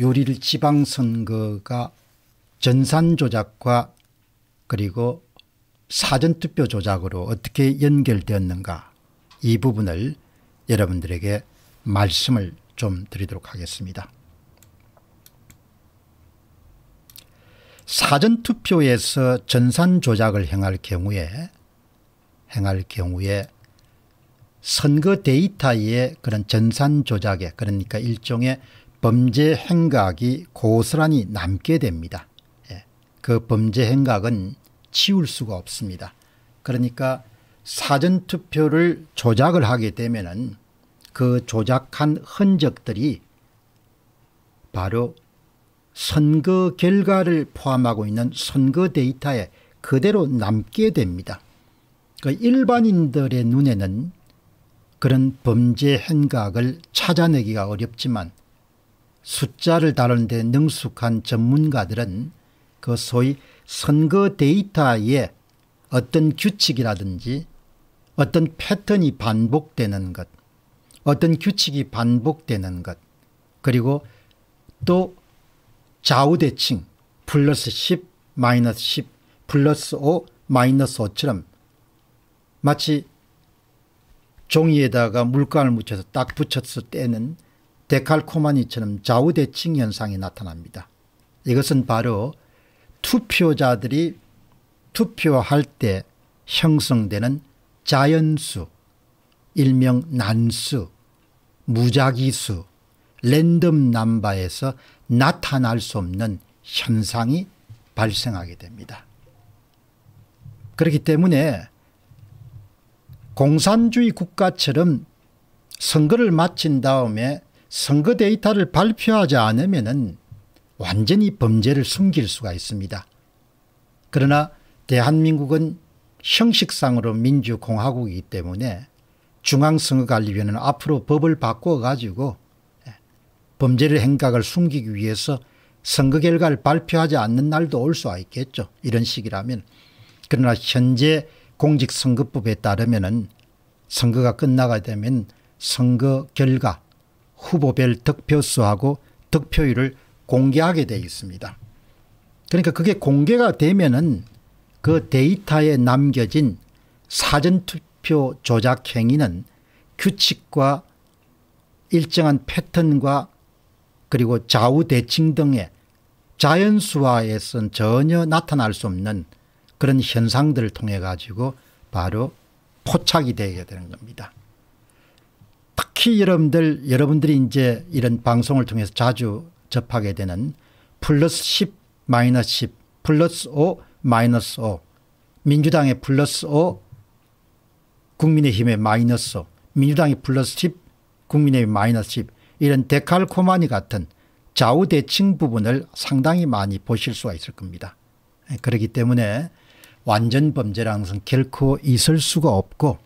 요리를 지방선거가 전산 조작과 그리고 사전투표 조작으로 어떻게 연결되었는가 이 부분을 여러분들에게 말씀을 좀 드리도록 하겠습니다. 사전투표에서 전산 조작을 행할 경우에 행할 경우에 선거 데이터의 그런 전산 조작에 그러니까 일종의 범죄 행각이 고스란히 남게 됩니다. 예, 그 범죄 행각은 치울 수가 없습니다. 그러니까 사전투표를 조작을 하게 되면 그 조작한 흔적들이 바로 선거 결과를 포함하고 있는 선거 데이터에 그대로 남게 됩니다. 그 일반인들의 눈에는 그런 범죄 행각을 찾아내기가 어렵지만 숫자를 다루는 데 능숙한 전문가들은 그 소위 선거 데이터에 어떤 규칙이라든지 어떤 패턴이 반복되는 것 어떤 규칙이 반복되는 것 그리고 또 좌우대칭 플러스 10 마이너스 10 플러스 5 마이너스 5처럼 마치 종이에다가 물감을 묻혀서 딱 붙였을 때는 데칼코마니처럼 좌우대칭 현상이 나타납니다. 이것은 바로 투표자들이 투표할 때 형성되는 자연수, 일명 난수, 무작위수, 랜덤 남바에서 나타날 수 없는 현상이 발생하게 됩니다. 그렇기 때문에 공산주의 국가처럼 선거를 마친 다음에 선거 데이터를 발표하지 않으면 완전히 범죄를 숨길 수가 있습니다. 그러나 대한민국은 형식상으로 민주공화국이기 때문에 중앙선거관리위원회는 앞으로 법을 바꿔가지고 예, 범죄를 행각을 숨기기 위해서 선거 결과를 발표하지 않는 날도 올 수가 있겠죠. 이런 식이라면. 그러나 현재 공직선거법에 따르면 선거가 끝나가 되면 선거 결과 후보별 득표수하고 득표율을 공개하게 되어 있습니다. 그러니까 그게 공개가 되면은 그 데이터에 남겨진 사전투표 조작 행위는 규칙과 일정한 패턴과 그리고 좌우대칭 등의 자연수화에선 전혀 나타날 수 없는 그런 현상들을 통해 가지고 바로 포착이 되게 되는 겁니다. 특히 여러분들 여러분들이 이제 이런 방송을 통해서 자주 접하게 되는 플러스 10 마이너스 10 플러스 5 마이너스 5 민주당의 플러스 5 국민의힘의 마이너스 5 민주당의 플러스 10 국민의힘 마이너스 10 이런 데칼코마니 같은 좌우대칭 부분을 상당히 많이 보실 수가 있을 겁니다. 예, 그렇기 때문에 완전 범죄라는 것은 결코 있을 수가 없고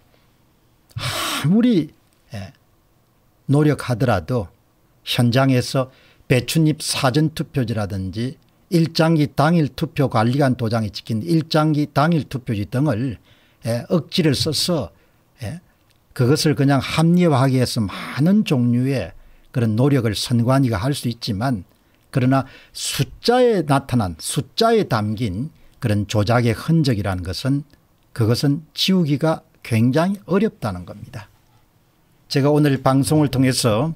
아무리 노력하더라도 현장에서 배춧잎 사전투표지라든지 일장기 당일 투표 관리관 도장이 찍힌 일장기 당일 투표지 등을 예, 억지를 써서 예, 그것을 그냥 합리화하기 위해서 많은 종류의 그런 노력을 선관위가 할 수 있지만 그러나 숫자에 나타난 숫자에 담긴 그런 조작의 흔적이라는 것은 그것은 지우기가 굉장히 어렵다는 겁니다. 제가 오늘 방송을 통해서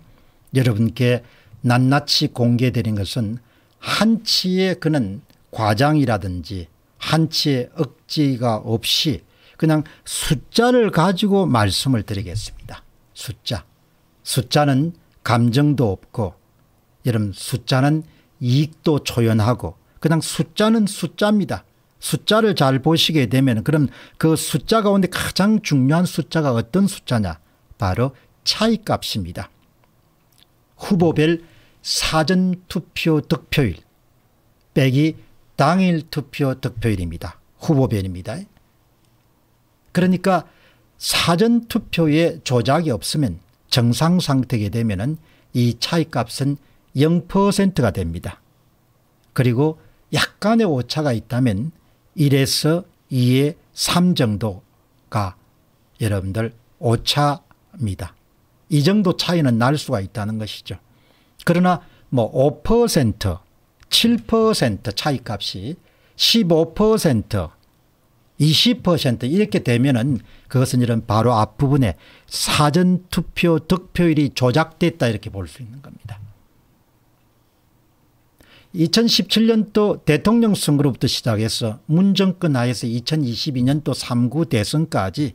여러분께 낱낱이 공개되는 것은 한치의 그는 과장이라든지 한치의 억지가 없이 그냥 숫자를 가지고 말씀을 드리겠습니다. 숫자. 숫자는 감정도 없고 여러분 숫자는 이익도 초연하고 그냥 숫자는 숫자입니다. 숫자를 잘 보시게 되면 그럼 그 숫자 가운데 가장 중요한 숫자가 어떤 숫자냐 바로 차이값입니다. 후보별 사전투표 득표율 빼기 당일 투표 득표율입니다. 후보별입니다. 그러니까 사전투표에 조작이 없으면 정상 상태게 되면 이 차이값은 0%가 됩니다. 그리고 약간의 오차가 있다면 1에서 2에 3 정도가 여러분들 오차입니다. 이 정도 차이는 날 수가 있다는 것이죠. 그러나 뭐 5%, 7% 차이 값이 15%, 20% 이렇게 되면은 그것은 이런 바로 앞부분에 사전투표 득표율이 조작됐다 이렇게 볼 수 있는 겁니다. 2017년도 대통령 선거로부터 시작해서 문정권 하에서 2022년도 3구 대선까지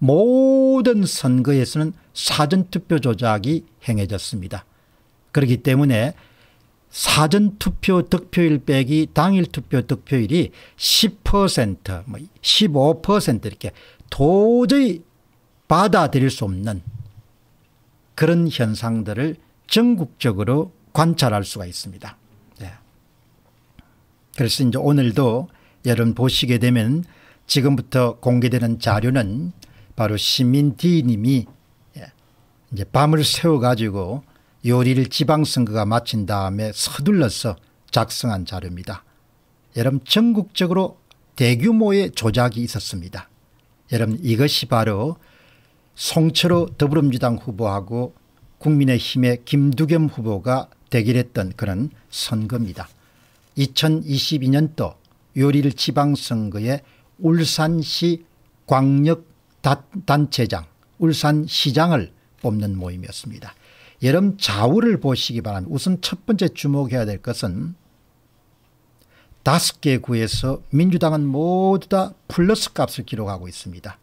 모든 선거에서는 사전투표 조작이 행해졌습니다. 그렇기 때문에 사전투표 득표일 빼기 당일 투표 득표율이 10% 15% 뭐 이렇게 도저히 받아들일 수 없는 그런 현상들을 전국적으로 관찰할 수가 있습니다. 네. 그래서 이제 오늘도 여러분 보시게 되면 지금부터 공개되는 자료는 바로 시민 D님이 예, 이제 밤을 새워가지고 요리를 지방선거가 마친 다음에 서둘러서 작성한 자료입니다. 여러분 전국적으로 대규모의 조작이 있었습니다. 여러분 이것이 바로 송철호 더불어민주당 후보하고 국민의힘의 김두겸 후보가 대결했던 그런 선거입니다. 2022년도 요리를 지방선거에 울산시 광역 단체장 울산시장을 뽑는 모임이었습니다. 여름 좌우를 보시기 바랍니다. 우선 첫 번째 주목해야 될 것은 다섯 개 구에서 민주당은 모두 다 플러스 값을 기록하고 있습니다.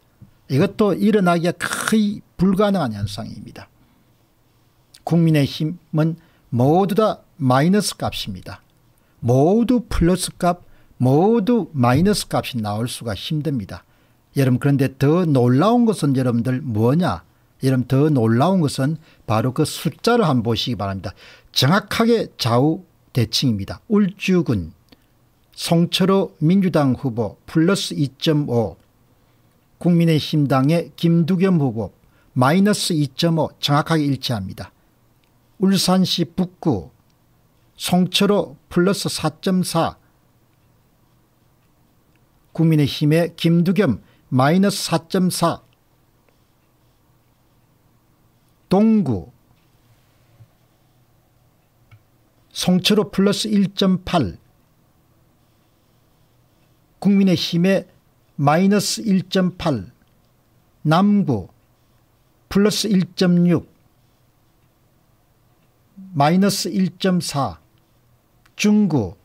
이것도 일어나기가 거의 불가능한 현상입니다. 국민의힘은 모두 다 마이너스 값입니다. 모두 플러스 값, 모두 마이너스 값이 나올 수가 힘듭니다. 여러분 그런데 더 놀라운 것은 여러분들 뭐냐? 여러분 더 놀라운 것은 바로 그 숫자를 한번 보시기 바랍니다. 정확하게 좌우 대칭입니다. 울주군 송철호 민주당 후보 플러스 2.5 국민의힘당의 김두겸 후보 마이너스 2.5 정확하게 일치합니다. 울산시 북구 송철호 플러스 4.4 국민의힘의 김두겸 마이너스 4.4 동구 송철호 플러스 1.8 국민의힘의 마이너스 1.8 남구 플러스 1.6 마이너스 1.4 중구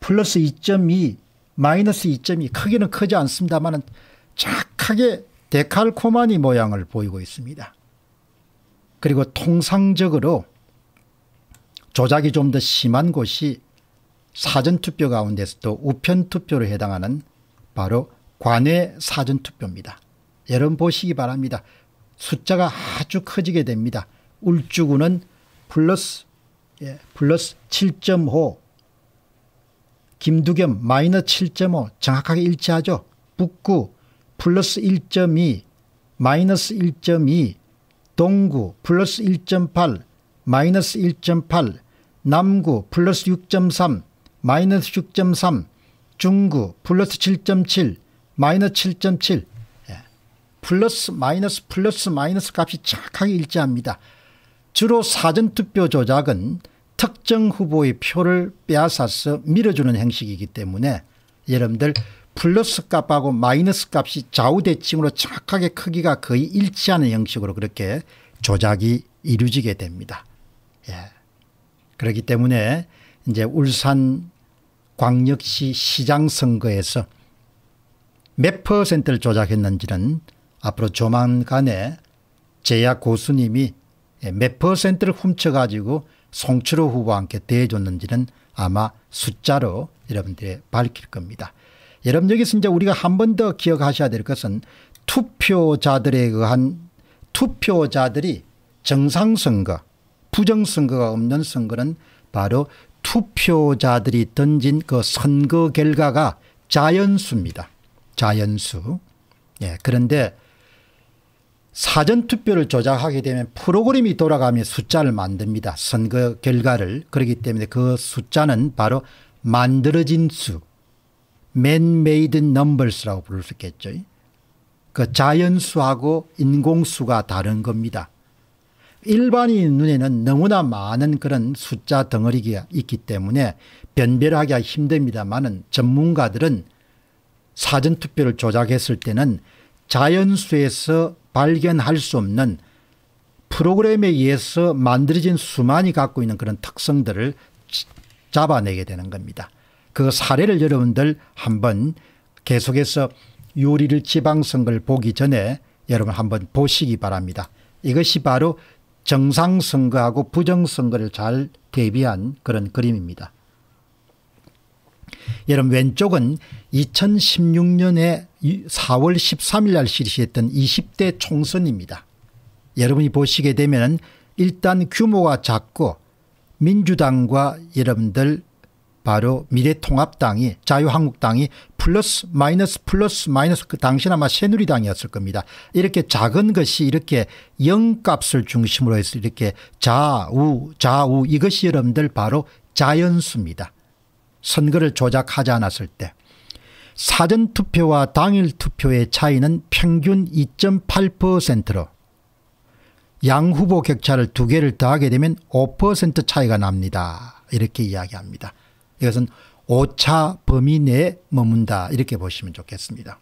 플러스 2.2 마이너스 2점이 크기는 크지 않습니다만 착하게 데칼코마니 모양을 보이고 있습니다. 그리고 통상적으로 조작이 좀 더 심한 곳이 사전투표 가운데서도 우편투표로 해당하는 바로 관외 사전투표입니다. 여러분 보시기 바랍니다. 숫자가 아주 커지게 됩니다. 울주군은 플러스 예, 플러스 7.5 김두겸 마이너 7.5 정확하게 일치하죠. 북구 플러스 1.2 마이너스 1.2 동구 플러스 1.8 마이너스 1.8 남구 플러스 6.3 마이너스 6.3 중구 플러스 7.7 마이너스 7.7 예. 플러스 마이너스 플러스 마이너스 값이 정확하게 일치합니다. 주로 사전투표 조작은 특정 후보의 표를 빼앗아서 밀어주는 형식이기 때문에 여러분들 플러스 값하고 마이너스 값이 좌우대칭으로 정확하게 크기가 거의 일치하는 형식으로 그렇게 조작이 이루어지게 됩니다. 예. 그렇기 때문에 이제 울산 광역시 시장 선거에서 몇 퍼센트를 조작했는지는 앞으로 조만간에 제야 고수님이 예, 몇 퍼센트를 훔쳐가지고 송철호 후보와 함께 대해줬는지는 아마 숫자로 여러분들이 밝힐 겁니다. 여러분 여기서 이제 우리가 한 번 더 기억하셔야 될 것은 투표자들에 의한 투표자들이 정상선거 부정선거가 없는 선거는 바로 투표자들이 던진 그 선거 결과가 자연수입니다. 자연수. 예, 그런데 사전투표를 조작하게 되면 프로그램이 돌아가며 숫자를 만듭니다. 선거 결과를. 그렇기 때문에 그 숫자는 바로 만들어진 수. man-made numbers라고 부를 수 있겠죠. 그 자연수하고 인공수가 다른 겁니다. 일반인 눈에는 너무나 많은 그런 숫자 덩어리가 있기 때문에 변별하기가 힘듭니다만 전문가들은 사전투표를 조작했을 때는 자연수에서 발견할 수 없는 프로그램에 의해서 만들어진 수만이 갖고 있는 그런 특성들을 잡아내게 되는 겁니다. 그 사례를 여러분들 한번 계속해서 요리를 지방선거를 보기 전에 여러분 한번 보시기 바랍니다. 이것이 바로 정상선거하고 부정선거를 잘 대비한 그런 그림입니다. 여러분 왼쪽은 2016년에 4월 13일 날 실시했던 20대 총선입니다. 여러분이 보시게 되면 일단 규모가 작고 민주당과 여러분들 바로 미래통합당이 자유한국당이 플러스 마이너스 플러스 마이너스 그 당시는 아마 새누리당이었을 겁니다. 이렇게 작은 것이 이렇게 영값을 중심으로 해서 이렇게 좌우 좌우 이것이 여러분들 바로 자연수입니다. 선거를 조작하지 않았을 때 사전투표와 당일투표의 차이는 평균 2.8%로 양 후보 격차를 두 개를 더하게 되면 5% 차이가 납니다. 이렇게 이야기합니다. 이것은 오차 범위 내에 머문다 이렇게 보시면 좋겠습니다.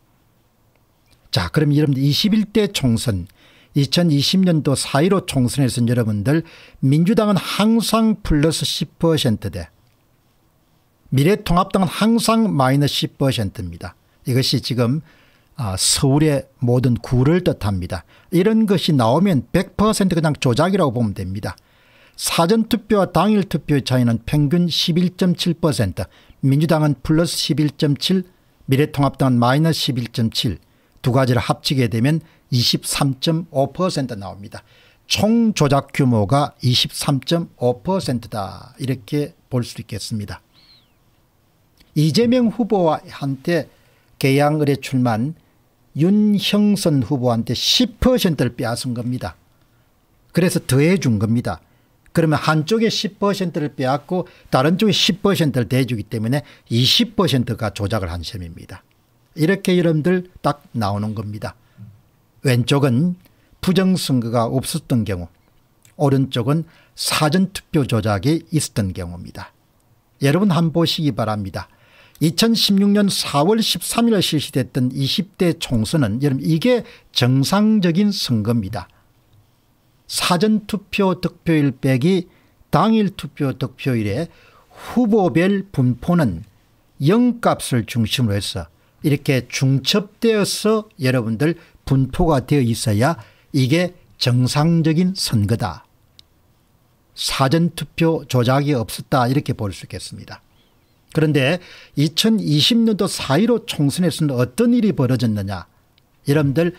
자 그럼 여러분들 21대 총선 2020년도 4.15 총선에서 여러분들 민주당은 항상 플러스 10%대 미래통합당은 항상 마이너스 10%입니다. 이것이 지금 아, 서울의 모든 구를 뜻합니다. 이런 것이 나오면 100% 그냥 조작이라고 보면 됩니다. 사전투표와 당일투표의 차이는 평균 11.7% 민주당은 플러스 11.7 미래통합당은 마이너스 11.7두 가지를 합치게 되면 23.5% 나옵니다. 총 조작 규모가 23.5%다 이렇게 볼 수 있겠습니다. 이재명 후보한테 개양 의뢰 출만 윤형선 후보한테 10%를 빼앗은 겁니다. 그래서 더해준 겁니다. 그러면 한쪽에 10%를 빼앗고 다른 쪽에 10%를 대주기 때문에 20%가 조작을 한 셈입니다. 이렇게 여러분들 딱 나오는 겁니다. 왼쪽은 부정선거가 없었던 경우 오른쪽은 사전투표 조작이 있었던 경우입니다. 여러분 한 보시기 바랍니다. 2016년 4월 13일에 실시됐던 20대 총선은 여러분 이게 정상적인 선거입니다. 사전투표 득표일 빼기 당일 투표 득표일에 후보별 분포는 영값을 중심으로 해서 이렇게 중첩되어서 여러분들 분포가 되어 있어야 이게 정상적인 선거다. 사전투표 조작이 없었다 이렇게 볼 수 있겠습니다. 그런데 2020년도 4.15 총선에서는 어떤 일이 벌어졌느냐. 여러분들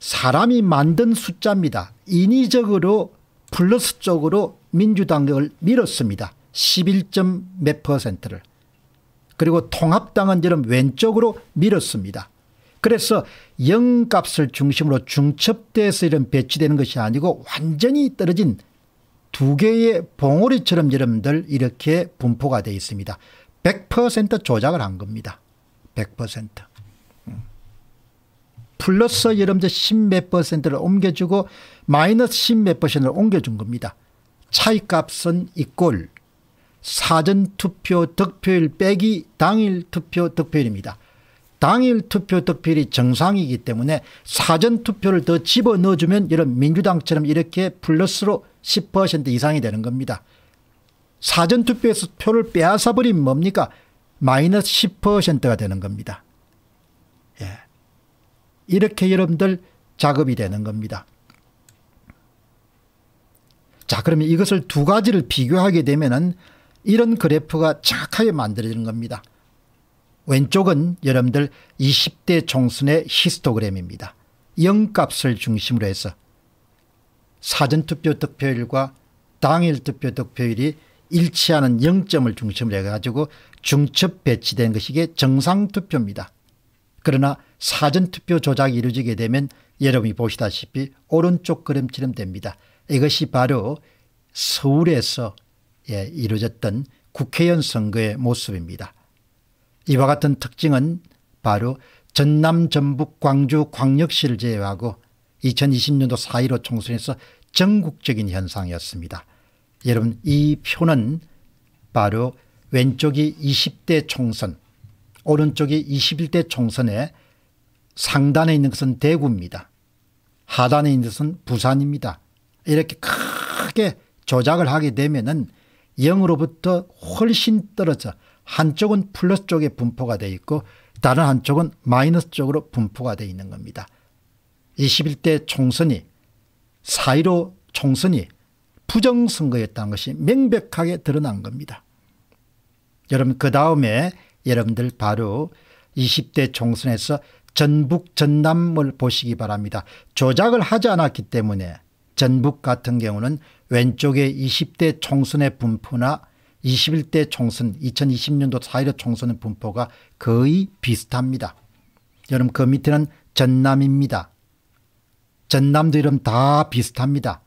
사람이 만든 숫자입니다. 인위적으로 플러스 쪽으로 민주당을 밀었습니다. 11점 몇 퍼센트를. 그리고 통합당은 여름 왼쪽으로 밀었습니다. 그래서 영값을 중심으로 중첩돼서 이런 배치되는 것이 아니고 완전히 떨어진 두 개의 봉오리처럼 여러분들 이렇게 분포가 되어 있습니다. 100% 조작을 한 겁니다. 100%. 플러스 여러분들 10 몇 퍼센트를 옮겨주고 마이너스 10 몇 퍼센트를 옮겨준 겁니다. 차이값은 이꼴 사전투표 득표율 빼기 당일 투표 득표율입니다. 당일 투표 득표율이 정상이기 때문에 사전투표를 더 집어넣어주면 이런 민주당처럼 이렇게 플러스로 10% 이상이 되는 겁니다. 사전투표에서 표를 빼앗아버리면 뭡니까? 마이너스 10%가 되는 겁니다. 예. 이렇게 여러분들 작업이 되는 겁니다. 자 그러면 이것을 두 가지를 비교하게 되면 은 이런 그래프가 착하게 만들어지는 겁니다. 왼쪽은 여러분들 20대 총선의 히스토그램입니다. 0값을 중심으로 해서 사전투표 득표율과 당일 투표 득표율이 일치하는 영점을 중심으로 해가지고 중첩 배치된 것이 게 정상투표입니다. 그러나 사전투표 조작이 이루어지게 되면 여러분이 보시다시피 오른쪽 그림처럼 됩니다. 이것이 바로 서울에서 예, 이루어졌던 국회의원 선거의 모습입니다. 이와 같은 특징은 바로 전남 전북 광주 광역시를 제외하고 2020년도 4.15 총선에서 전국적인 현상이었습니다. 여러분 이 표는 바로 왼쪽이 20대 총선 오른쪽이 21대 총선에 상단에 있는 것은 대구입니다. 하단에 있는 것은 부산입니다. 이렇게 크게 조작을 하게 되면 은 0으로부터 훨씬 떨어져 한쪽은 플러스 쪽에 분포가 되어 있고 다른 한쪽은 마이너스 쪽으로 분포가 되어 있는 겁니다. 21대 총선이 4.15 총선이 부정선거였다는 것이 명백하게 드러난 겁니다. 여러분 그 다음에 여러분들 바로 20대 총선에서 전북 전남을 보시기 바랍니다. 조작을 하지 않았기 때문에 전북 같은 경우는 왼쪽에 20대 총선의 분포나 21대 총선 2020년도 4.15 총선의 분포가 거의 비슷합니다. 여러분 그 밑에는 전남입니다. 전남도 이름 다 비슷합니다.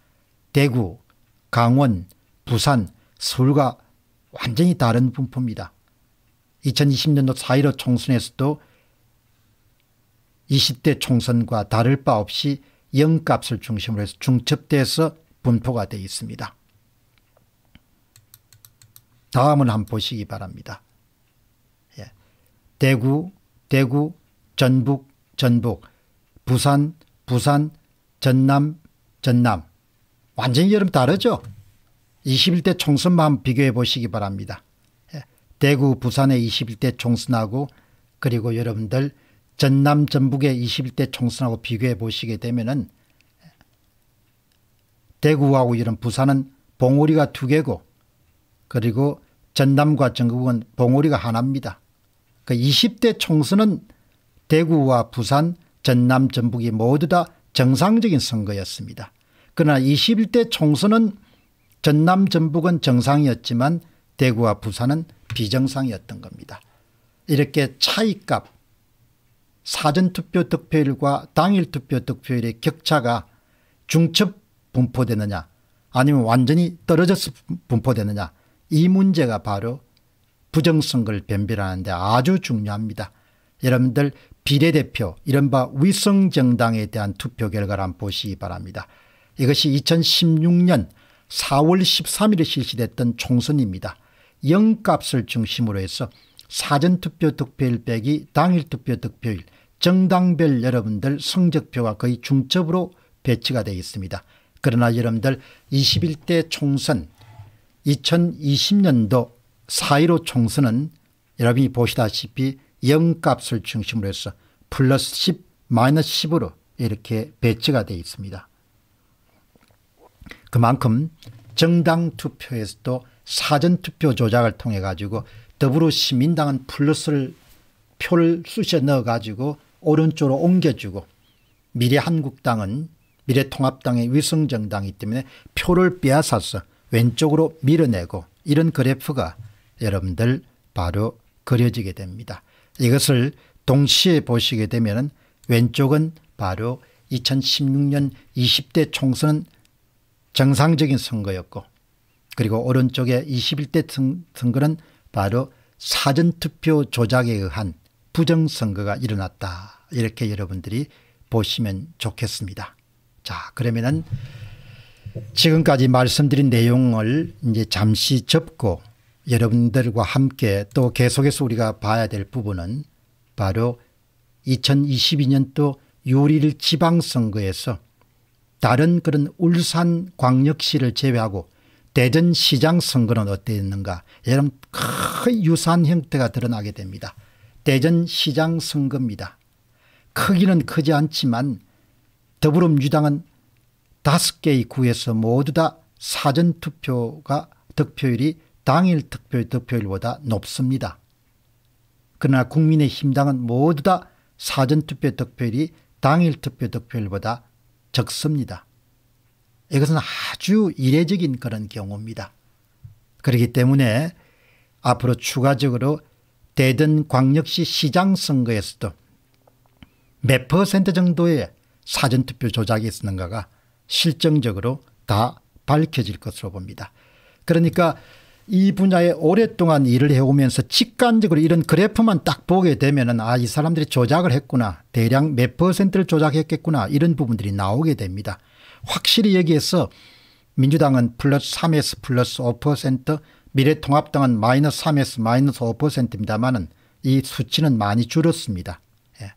대구, 강원, 부산, 서울과 완전히 다른 분포입니다. 2020년도 4.15 총선에서도 20대 총선과 다를 바 없이 영값을 중심으로 해서 중첩돼서 분포가 되어 있습니다. 다음을 한번 보시기 바랍니다. 예. 대구, 대구, 전북, 전북, 부산, 부산, 전남, 전남, 완전히 여름 다르죠. 21대 총선만 비교해 보시기 바랍니다. 예, 대구 부산의 21대 총선하고 그리고 여러분들 전남 전북의 21대 총선하고 비교해 보시게 되면은 대구하고 이런 부산은 봉우리가 두 개고 그리고 전남과 전북은 봉우리가 하나입니다. 그 20대 총선은 대구와 부산 전남 전북이 모두 다 정상적인 선거였습니다. 그러나 21대 총선은 전남 전북은 정상이었지만 대구와 부산은 비정상이었던 겁니다. 이렇게 차이값 사전투표 득표율과 당일투표 득표율의 격차가 중첩 분포되느냐 아니면 완전히 떨어져서 분포되느냐 이 문제가 바로 부정선거를 변별하는데 아주 중요합니다. 여러분들 비례대표 이른바 위성정당에 대한 투표 결과를 한번 보시기 바랍니다. 이것이 2016년 4월 13일에 실시됐던 총선입니다. 영값을 중심으로 해서 사전투표 득표일 빼기 당일 투표 득표일 정당별 여러분들 성적표가 거의 중첩으로 배치가 되어 있습니다. 그러나 여러분들 21대 총선 2020년도 4.15 총선은 여러분이 보시다시피 0값을 중심으로 해서 플러스 10 마이너스 10으로 이렇게 배치가 되어 있습니다. 그만큼 정당 투표에서도 사전투표 조작을 통해 가지고 더불어시민당은 플러스를 표를 쑤셔 넣어 가지고 오른쪽으로 옮겨주고 미래한국당은 미래통합당의 위성정당이기 때문에 표를 빼앗아서 왼쪽으로 밀어내고 이런 그래프가 여러분들 바로 그려지게 됩니다. 이것을 동시에 보시게 되면 왼쪽은 바로 2016년 20대 총선 정상적인 선거였고 그리고 오른쪽에 21대 선거는 바로 사전투표 조작에 의한 부정선거가 일어났다. 이렇게 여러분들이 보시면 좋겠습니다. 자 그러면은 지금까지 말씀드린 내용을 이제 잠시 접고 여러분들과 함께 또 계속해서 우리가 봐야 될 부분은 바로 2022년도 6일 지방선거에서 다른 그런 울산 광역시를 제외하고 대전시장 선거는 어땠는가 이런 큰 유사한 형태가 드러나게 됩니다. 대전시장 선거입니다. 크기는 크지 않지만 더불어민주당은 다섯 개의 구에서 모두 다 사전투표가 득표율이 당일 득표율 득표율보다 높습니다. 그러나 국민의힘당은 모두 다 사전투표 득표율이 당일 투표 득표율보다 적습니다. 이것은 아주 이례적인 그런 경우입니다. 그렇기 때문에 앞으로 추가적으로 대전 광역시 시장 선거에서도 몇 퍼센트 정도의 사전투표 조작이 있었는가가 실정적으로 다 밝혀질 것으로 봅니다. 그러니까 이 분야에 오랫동안 일을 해오면서 직관적으로 이런 그래프만 딱 보게 되면은 아이 사람들이 조작을 했구나 대략 몇 퍼센트를 조작했겠구나 이런 부분들이 나오게 됩니다. 확실히 여기에서 민주당은 플러스 3에서 플러스 5% 미래통합당은 마이너스 3에서 마이너스 5%입니다만은 이 수치는 많이 줄었습니다. 예.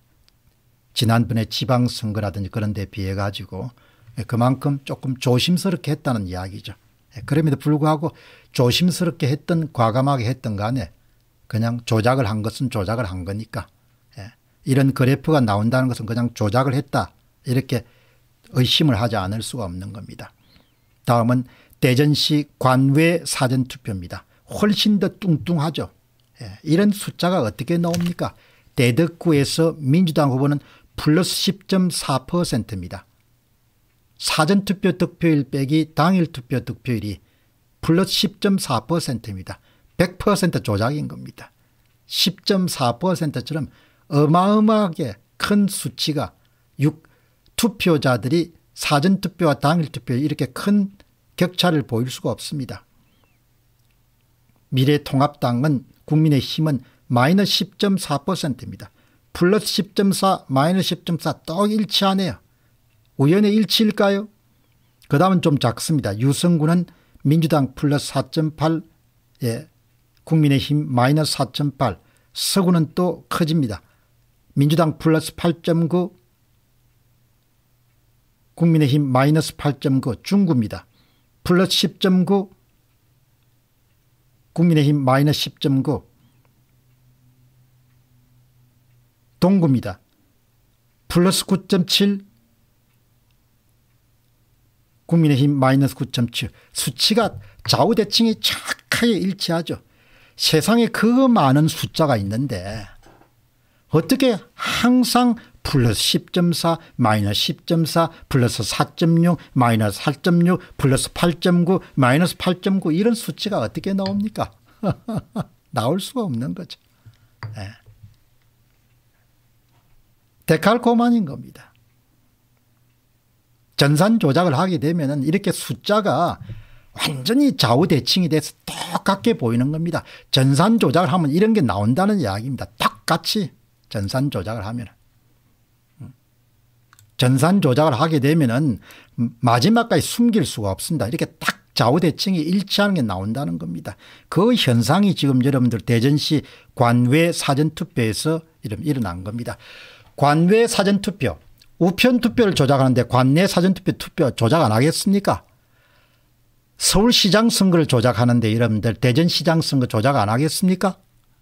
지난번에 지방선거라든지 그런 데 비해 가지고 예, 그만큼 조금 조심스럽게 했다는 이야기죠. 예, 그럼에도 불구하고 조심스럽게 했던 과감하게 했던 간에 그냥 조작을 한 것은 조작을 한 거니까 예, 이런 그래프가 나온다는 것은 그냥 조작을 했다 이렇게 의심을 하지 않을 수가 없는 겁니다. 다음은 대전시 관외 사전투표입니다. 훨씬 더 뚱뚱하죠. 예, 이런 숫자가 어떻게 나옵니까? 대덕구에서 민주당 후보는 플러스 10.4%입니다. 사전투표 득표율 빼기 당일투표 득표율이 플러스 10.4%입니다. 100% 조작인 겁니다. 10.4%처럼 어마어마하게 큰 수치가 6, 투표자들이 사전투표와 당일투표에 이렇게 큰 격차를 보일 수가 없습니다. 미래통합당은 국민의힘은 마이너스 10.4%입니다. 플러스 10.4 마이너스 10.4떡 일치하네요. 우연의 일치일까요? 그 다음은 좀 작습니다. 유승구는 민주당 플러스 4.8, 예, 국민의힘 마이너스 4.8, 서구는 또 커집니다. 민주당 플러스 8.9, 국민의힘 마이너스 8.9 중구입니다. 플러스 10.9 국민의힘 마이너스 10.9 동구입니다. 플러스 9.7 국민의힘 마이너스 9.7 수치가 좌우대칭이 착하게 일치하죠. 세상에 그 많은 숫자가 있는데 어떻게 항상 플러스 10.4 마이너스 10.4 플러스 4.6 마이너스 8.6 플러스 8.9 마이너스 8.9 이런 수치가 어떻게 나옵니까 나올 수가 없는 거죠. 네. 데칼코만인 겁니다. 전산 조작을 하게 되면은 이렇게 숫자가 완전히 좌우대칭이 돼서 똑같게 보이는 겁니다. 전산 조작을 하면 이런 게 나온다는 이야기입니다. 똑같이 전산 조작을 하면. 음. 전산 조작을 하게 되면은 마지막까지 숨길 수가 없습니다. 이렇게 딱 좌우대칭이 일치하는 게 나온다는 겁니다. 그 현상이 지금 여러분들 대전시 관외 사전투표에서 일어난 겁니다. 관외 사전투표 우편 투표를 조작하는데 관내 사전투표 투표 조작 안 하겠습니까? 서울시장 선거를 조작하는데 여러분들 대전시장 선거 조작 안 하겠습니까?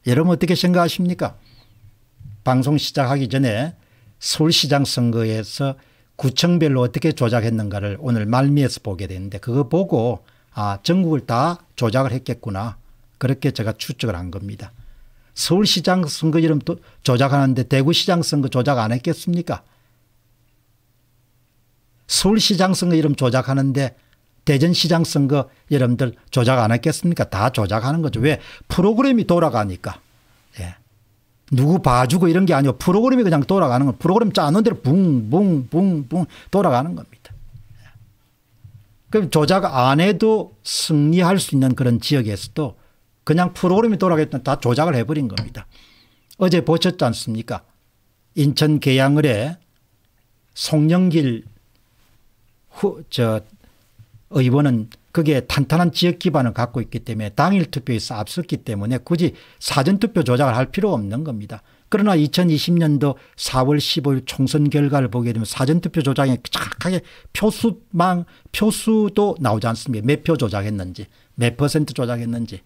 여러분 어떻게 생각하십니까? 방송 시작하기 전에 서울시장 선거에서 구청별로 어떻게 조작했는가를 오늘 말미에서 보게 되는데 그거 보고 아 전국을 다 조작을 했겠구나 그렇게 제가 추측을 한 겁니다. 서울시장 선거 이름 도 조작하는데 대구시장 선거 조작 안 했겠습니까? 서울시장 선거 이름 조작하는데 대전시장 선거 여러분들 조작 안 했겠습니까? 다 조작하는 거죠. 왜? 프로그램이 돌아가니까. 예. 누구 봐주고 이런 게 아니고 프로그램이 그냥 돌아가는 거예요 프로그램 짜는 대로 붕붕붕붕 돌아가는 겁니다. 예. 그럼 조작 안 해도 승리할 수 있는 그런 지역에서도 그냥 프로그램이 돌아가겠다 다 조작을 해버린 겁니다. 어제 보셨지 않습니까? 인천 계양을에 송영길 후, 저 의원은 그게 탄탄한 지역 기반을 갖고 있기 때문에 당일 투표에서 앞섰기 때문에 굳이 사전투표 조작을 할 필요 없는 겁니다. 그러나 2020년도 4월 15일 총선 결과를 보게 되면 사전투표 조작에 착하게 표수망, 표수도 나오지 않습니까몇 표 조작했는지, 몇 퍼센트 조작했는지.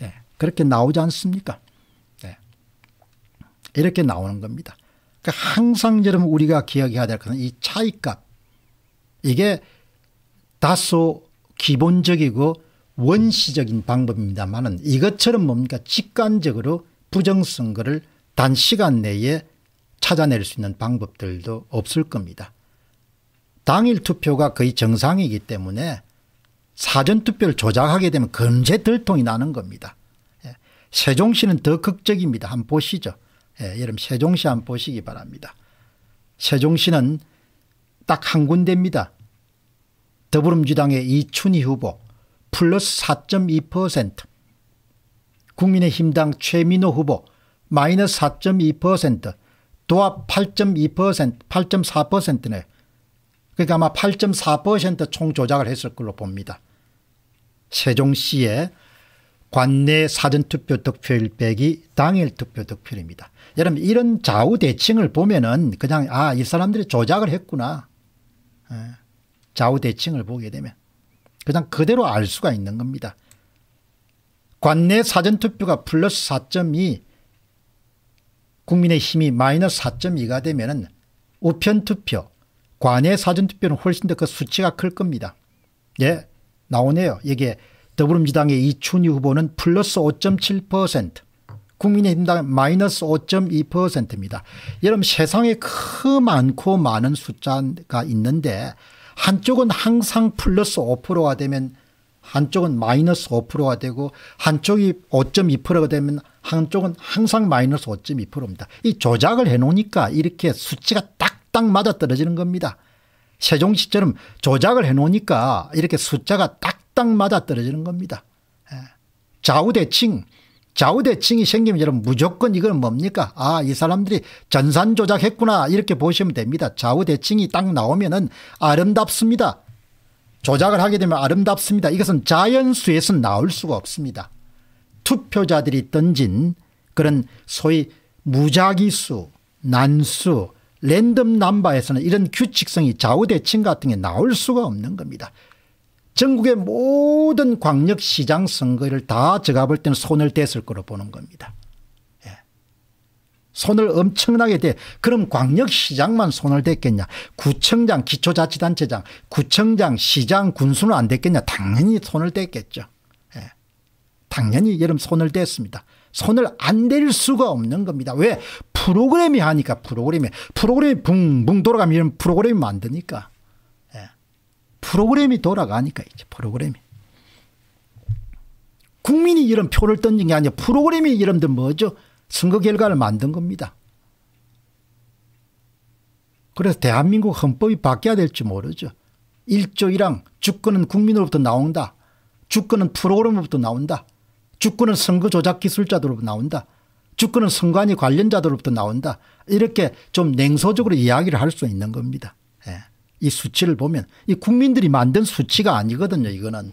예, 그렇게 나오지 않습니까? 예, 이렇게 나오는 겁니다. 그러니까 항상 여러분 우리가 기억해야 될 것은 이 차이값. 이게 다소 기본적이고 원시적인 방법입니다만은 이것처럼 뭡니까 직관적으로 부정선거를 단시간 내에 찾아낼 수 있는 방법들도 없을 겁니다. 당일 투표가 거의 정상이기 때문에 사전투표를 조작하게 되면 금세 들통이 나는 겁니다. 예. 세종시는 더 극적입니다. 한번 보시죠. 예, 여러분 세종시 한번 보시기 바랍니다. 세종시는 딱한 군데입니다. 더불어민주당의 이춘희 후보 플러스 4.2% 국민의힘당 최민호 후보 마이너스 4.2% 도합 8.2% 8.4%네. 그러니까 아마 8.4%총 조작을 했을 걸로 봅니다. 세종시의 관내 사전투표 득표율 빼기 당일 투표 득표율입니다. 여러분 이런 좌우 대칭을 보면은 그냥 아 이 사람들이 조작을 했구나. 예. 좌우대칭을 보게 되면 그냥 그대로 알 수가 있는 겁니다. 관내 사전투표가 플러스 4.2 국민의힘이 마이너스 4.2가 되면 우편투표 관내 사전투표는 훨씬 더 그 수치가 클 겁니다. 예 나오네요. 이게 더불어민주당의 이춘희 후보는 플러스 5.7% 국민의힘당 마이너스 5.2%입니다. 여러분 세상에 크 많고 많은 숫자가 있는데 한쪽은 항상 플러스 5%가 되면 한쪽은 마이너스 5%가 되고 한쪽이 5.2%가 되면 한쪽은 항상 마이너스 5.2%입니다. 이 조작을 해놓으니까 이렇게 수치가 딱딱 맞아떨어지는 겁니다. 세종시처럼 조작을 해놓으니까 이렇게 숫자가 딱딱 맞아떨어지는 겁니다. 예. 좌우대칭 좌우대칭이 생기면 여러분 무조건 이건 뭡니까? 아, 이 사람들이 전산 조작했구나. 이렇게 보시면 됩니다. 좌우대칭이 딱 나오면은 아름답습니다. 조작을 하게 되면 아름답습니다. 이것은 자연수에서 나올 수가 없습니다. 투표자들이 던진 그런 소위 무작위수, 난수, 랜덤 남바에서는 이런 규칙성이 좌우대칭 같은 게 나올 수가 없는 겁니다. 전국의 모든 광역시장 선거를 다 제가 볼 때는 손을 댔을 거로 보는 겁니다. 예. 손을 엄청나게 대. 그럼 광역시장만 손을 댔겠냐. 구청장, 기초자치단체장, 구청장, 시장, 군수는 안 댔겠냐. 당연히 손을 댔겠죠. 예. 당연히 여름 손을 댔습니다. 손을 안 댈 수가 없는 겁니다. 왜? 프로그램이 하니까 프로그램이. 프로그램이 붕붕 돌아가면 프로그램이 만드니까. 프로그램이 돌아가니까 이제 프로그램이. 국민이 이런 표를 던진 게 아니라 프로그램이 이름들 뭐죠? 선거 결과를 만든 겁니다. 그래서 대한민국 헌법이 바뀌어야 될지 모르죠. 1조 1항 주권은 국민으로부터 나온다. 주권은 프로그램으로부터 나온다. 주권은 선거 조작 기술자들로부터 나온다. 주권은 선관위 관련자들로부터 나온다. 이렇게 좀 냉소적으로 이야기를 할 수 있는 겁니다. 예. 이 수치를 보면 이 국민들이 만든 수치가 아니거든요 이거는.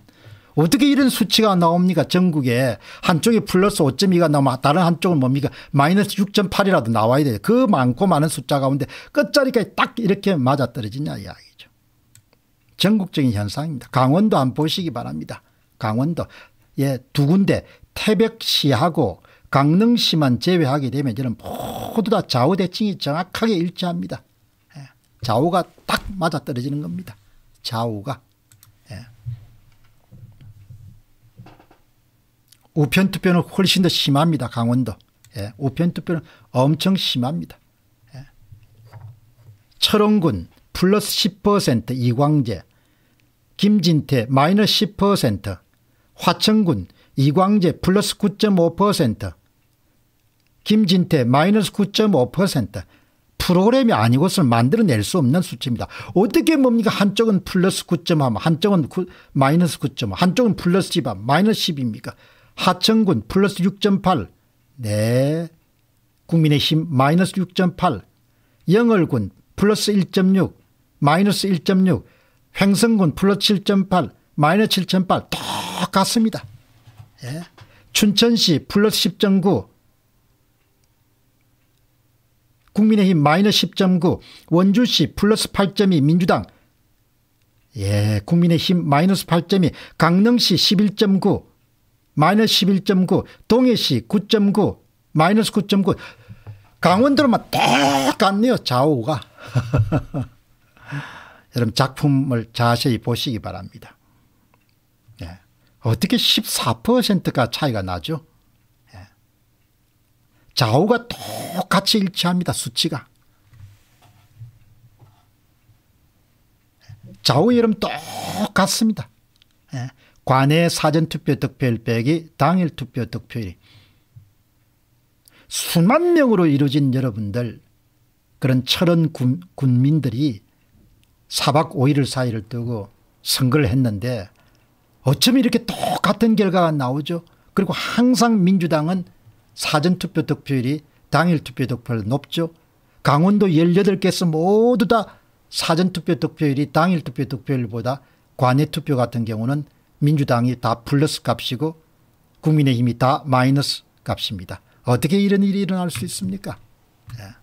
어떻게 이런 수치가 나옵니까 전국에 한쪽에 플러스 5.2가 나오면 다른 한쪽은 뭡니까 마이너스 6.8이라도 나와야 돼요. 그 많고 많은 숫자 가운데 끝자리까지 딱 이렇게 맞아떨어지냐 이야기죠. 전국적인 현상입니다. 강원도 안 보시기 바랍니다. 강원도 예, 두 군데 태백시하고 강릉시만 제외하게 되면 저는 모두 다 좌우대칭이 정확하게 일치합니다. 좌우가 딱 맞아 떨어지는 겁니다. 좌우가. 예. 우편 투표는 훨씬 더 심합니다. 강원도. 예. 우편 투표는 엄청 심합니다. 예. 철원군 플러스 10% 이광재 김진태 마이너스 10% 화천군 이광재 플러스 9.5% 김진태 마이너스 9.5% 프로그램이 아니고을 만들어낼 수 없는 수치입니다. 어떻게 뭡니까 한쪽은 플러스 9.3 한쪽은 9, 마이너스 9.5 한쪽은 플러스 10 마이너스 10입니까 하천군 플러스 6.8네 국민의힘 마이너스 6.8 영월군 플러스 1.6 마이너스 1.6 횡성군 플러스 7.8 마이너스 7.8 똑같습니다. 예. 춘천시 플러스 10.9 국민의힘 마이너스 10.9, 원주시 플러스 8.2 민주당, 예, 국민의힘 마이너스 8.2, 강릉시 11.9, 마이너스 11.9, 동해시 9.9, 마이너스 9.9, 강원도로만 딱 갔네요, 좌우가. 여러분 작품을 자세히 보시기 바랍니다. 예. 어떻게 14%가 차이가 나죠? 좌우가 똑같이 일치합니다. 수치가. 좌우 이름 똑같습니다. 예. 관의 사전투표 득표일 빼기 당일 투표 득표일. 수만 명으로 이루어진 여러분들 그런 철원 군, 군민들이 4박 5일을 사이를 두고 선거를 했는데 어쩜 이렇게 똑같은 결과가 나오죠. 그리고 항상 민주당은 사전투표 득표율이 당일 투표 득표율 높죠. 강원도 18개에서 모두 다 사전투표 득표율이 당일 투표 득표율보다 관외투표 같은 경우는 민주당이 다 플러스 값이고 국민의힘이 다 마이너스 값입니다. 어떻게 이런 일이 일어날 수 있습니까? 예.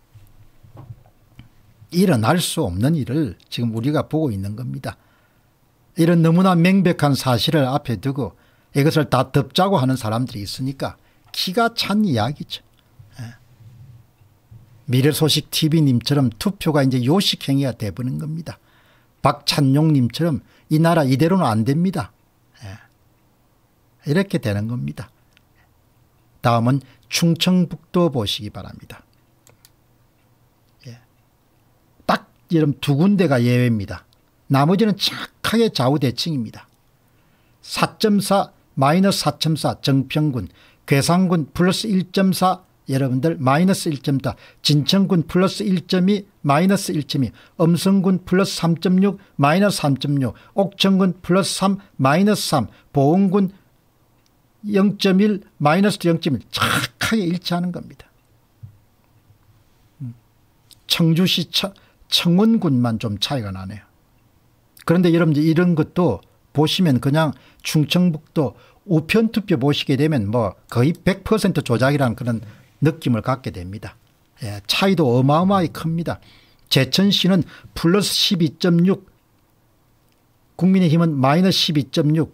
일어날 수 없는 일을 지금 우리가 보고 있는 겁니다. 이런 너무나 명백한 사실을 앞에 두고 이것을 다 덮자고 하는 사람들이 있으니까 기가 찬 이야기죠. 예. 미래소식 TV님처럼 투표가 이제 요식행위가 돼버는 겁니다. 박찬용님처럼 이 나라 이대로는 안 됩니다. 예. 이렇게 되는 겁니다. 다음은 충청북도 보시기 바랍니다. 예. 딱 이런 두 군데가 예외입니다. 나머지는 착하게 좌우대칭입니다. 4.4 마이너스 4.4 정평군 괴산군 플러스 1.4 여러분들 마이너스 1.4 진천군 플러스 1.2 마이너스 1.2 음성군 플러스 3.6 마이너스 3.6 옥천군 플러스 3 마이너스 3 보은군 0.1 마이너스 0.1 착하게 일치하는 겁니다. 음. 청주시 청원군만 좀 차이가 나네요. 그런데 여러분들 이런 것도 보시면 그냥 충청북도 우편 투표 보시게 되면 뭐 거의 100%조작이라는 그런 느낌을 갖게 됩니다. 예, 차이도 어마어마하게 큽니다. 제천 시는 플러스 12.6 국민의힘은 마이너스 12.6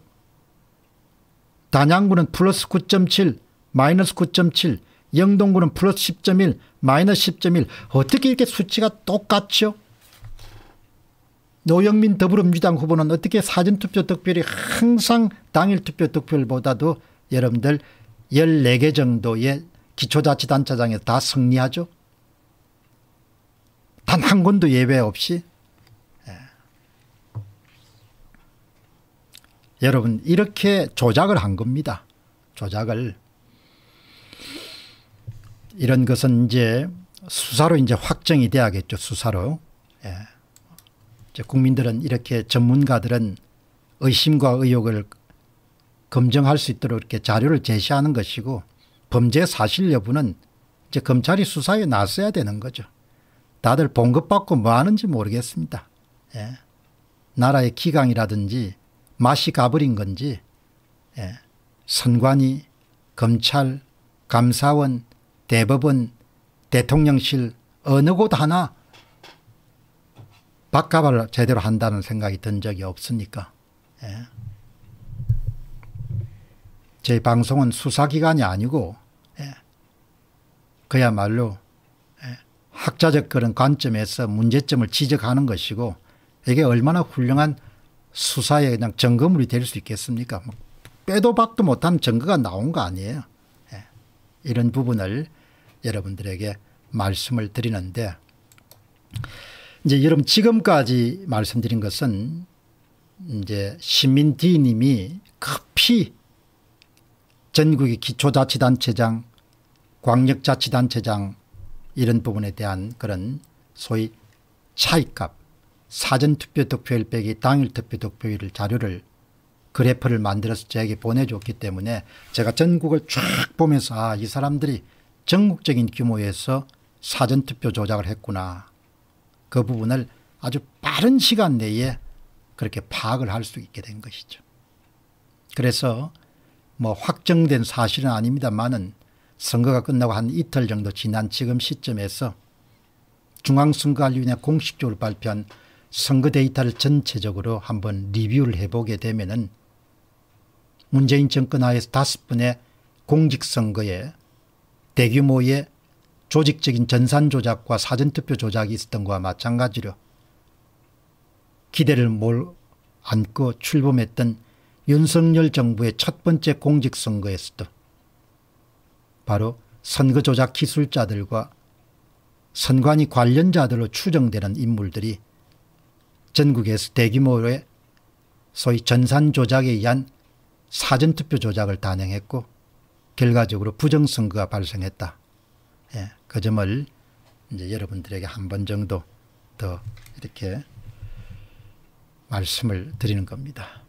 단양구는 플러스 9.7 마이너스 9.7 영동구는 플러스 10.1 마이너스 10.1 어떻게 이렇게 수치가 똑같죠? 노영민 더불어민주당 후보는 어떻게 사전투표 득표율이 항상 당일 투표 득표율보다도 여러분들 14개 정도의 기초자치단체장에서 다 승리하죠. 단한 건도 예외 없이. 예. 여러분 이렇게 조작을 한 겁니다. 조작을. 이런 것은 이제 수사로 이제 확정이 돼야겠죠. 수사로. 예. 국민들은 이렇게 전문가들은 의심과 의혹을 검증할 수 있도록 이렇게 자료를 제시하는 것이고 범죄 사실 여부는 이제 검찰이 수사에 나서야 되는 거죠. 다들 봉급받고 뭐 하는지 모르겠습니다. 예. 나라의 기강이라든지 맛이 가버린 건지 예. 선관위, 검찰, 감사원, 대법원, 대통령실 어느 곳 하나 박값을 제대로 한다는 생각이 든 적이 없으니까. 예. 제 방송은 수사기관이 아니고 예. 그야말로 예. 학자적 그런 관점에서 문제점을 지적하는 것이고 이게 얼마나 훌륭한 수사의 그냥 점검물이 될 수 있겠습니까? 뭐 빼도 박도 못한 증거가 나온 거 아니에요. 예. 이런 부분을 여러분들에게 말씀을 드리는데 이제 여러분 지금까지 말씀드린 것은 이제 시민 D 님이 급히 전국의 기초자치단체장 광역자치단체장 이런 부분에 대한 그런 소위 차이값 사전투표 득표율 빼기 당일 투표 득표율 자료를 그래프를 만들어서 저에게 보내줬기 때문에 제가 전국을 쫙 보면서 아 이 사람들이 전국적인 규모에서 사전투표 조작을 했구나 그 부분을 아주 빠른 시간 내에 그렇게 파악을 할 수 있게 된 것이죠. 그래서 뭐 확정된 사실은 아닙니다만은 선거가 끝나고 한 이틀 정도 지난 지금 시점에서 중앙선거관리위원회 공식적으로 발표한 선거 데이터를 전체적으로 한번 리뷰를 해보게 되면은 문재인 정권 하에서 다섯 번의 공직선거에 대규모의 조직적인 전산 조작과 사전투표 조작이 있었던 것과 마찬가지로 기대를 몰 안고 출범했던 윤석열 정부의 첫 번째 공직선거에서도 바로 선거 조작 기술자들과 선관위 관련자들로 추정되는 인물들이 전국에서 대규모의 소위 전산 조작에 의한 사전투표 조작을 단행했고 결과적으로 부정선거가 발생했다. 예, 그 점을 이제 여러분들에게 한 번 정도 더 이렇게 말씀을 드리는 겁니다.